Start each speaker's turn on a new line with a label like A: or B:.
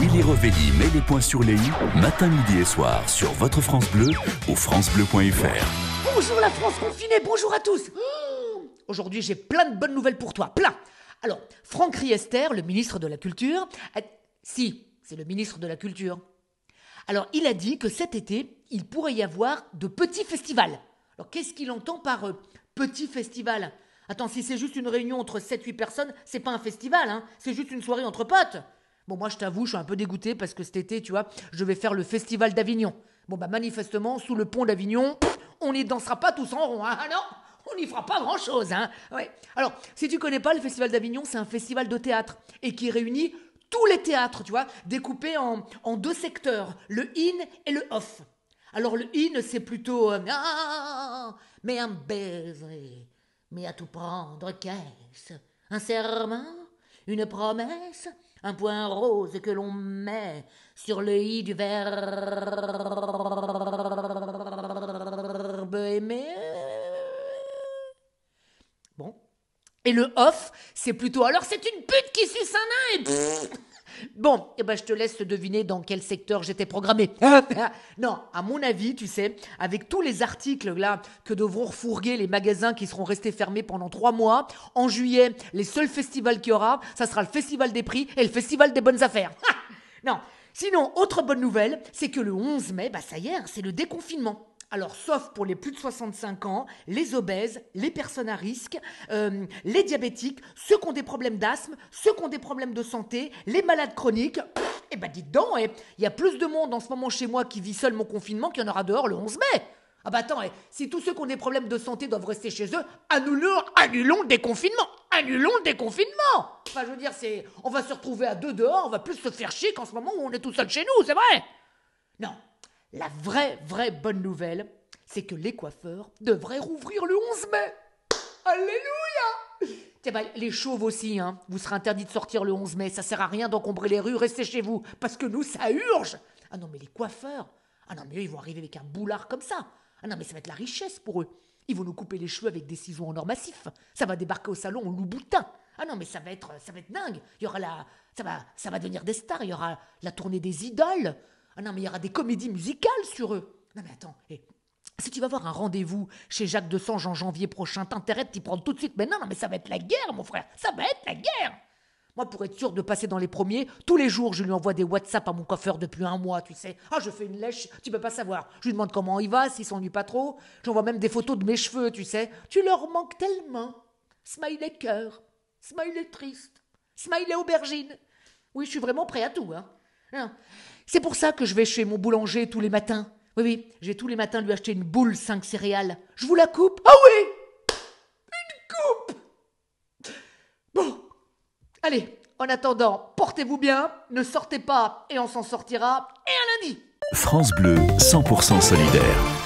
A: Willy Revelli met les points sur les i, matin, midi et soir, sur votre France Bleu au FranceBleu.fr. Bonjour la France confinée, bonjour à tous mmh. Aujourd'hui, j'ai plein de bonnes nouvelles pour toi, plein Alors, Franck Riester, le ministre de la Culture. Si, c'est le ministre de la Culture. Alors, il a dit que cet été, il pourrait y avoir de petits festivals. Alors, qu'est-ce qu'il entend par euh, petit festival Attends, si c'est juste une réunion entre 7-8 personnes, c'est pas un festival, hein c'est juste une soirée entre potes. Bon, moi, je t'avoue, je suis un peu dégoûté parce que cet été, tu vois, je vais faire le Festival d'Avignon. Bon, bah, manifestement, sous le pont d'Avignon, on n'y dansera pas tous en rond, hein. ah, non on n'y fera pas grand-chose, hein ouais. Alors, si tu connais pas le Festival d'Avignon, c'est un festival de théâtre et qui réunit tous les théâtres, tu vois, découpés en, en deux secteurs, le in et le off. Alors le in, c'est plutôt euh, ah, ah, ah, mais un baiser, mais à tout prendre, qu'est-ce Un serment Une promesse un point rose que l'on met sur le i du verbe aimer. Bon. Et le off, c'est plutôt alors c'est une pute qui suce un nain et. Bon, eh ben, je te laisse deviner dans quel secteur j'étais programmé. Ah, non, à mon avis, tu sais, avec tous les articles là que devront refourguer les magasins qui seront restés fermés pendant trois mois, en juillet, les seuls festivals qu'il y aura, ça sera le Festival des prix et le Festival des bonnes affaires. non, sinon, autre bonne nouvelle, c'est que le 11 mai, bah ça y est, hein, c'est le déconfinement alors, sauf pour les plus de 65 ans, les obèses, les personnes à risque, euh, les diabétiques, ceux qui ont des problèmes d'asthme, ceux qui ont des problèmes de santé, les malades chroniques. Et eh ben, dites donc, hein, il y a plus de monde en ce moment chez moi qui vit seul mon confinement qu'il y en aura dehors le 11 mai. Ah bah attends, hein, si tous ceux qui ont des problèmes de santé doivent rester chez eux, annulons, le déconfinement Annulons le déconfinement Enfin, je veux dire, on va se retrouver à deux dehors, on va plus se faire chier qu'en ce moment où on est tout seul chez nous, c'est vrai Non, la vraie, vraie bonne nouvelle, c'est que les coiffeurs devraient rouvrir le 11 mai. Alléluia Tiens, bah, les chauves aussi, hein. Vous serez interdit de sortir le 11 mai. Ça sert à rien d'encombrer les rues. Restez chez vous. Parce que nous, ça urge. Ah non, mais les coiffeurs. Ah non, mais ils vont arriver avec un boulard comme ça. Ah non, mais ça va être la richesse pour eux. Ils vont nous couper les cheveux avec des ciseaux en or massif. Ça va débarquer au salon en loup-boutin. Ah non, mais ça va être, ça va être dingue. Il y aura la, ça va, ça va devenir des stars. Il y aura la tournée des idoles. Ah non, mais il y aura des comédies musicales sur eux. Non, mais attends, eh, si tu vas voir un rendez-vous chez Jacques de Sange en janvier prochain, t'intéresses de t'y prendre tout de suite. Mais non, non, mais ça va être la guerre, mon frère. Ça va être la guerre. Moi, pour être sûr de passer dans les premiers, tous les jours, je lui envoie des WhatsApp à mon coiffeur depuis un mois, tu sais. Ah, je fais une lèche, tu peux pas savoir. Je lui demande comment il va, s'il s'ennuie pas trop. J'envoie même des photos de mes cheveux, tu sais. Tu leur manques tellement. Smiley cœur, smiley triste, smiley aubergine. Oui, je suis vraiment prêt à tout, hein. hein. C'est pour ça que je vais chez mon boulanger tous les matins. Oui, oui, j'ai tous les matins lui acheter une boule 5 céréales. Je vous la coupe Ah oui Une coupe Bon. Allez, en attendant, portez-vous bien, ne sortez pas et on s'en sortira. Et à lundi France Bleu, 100% solidaire.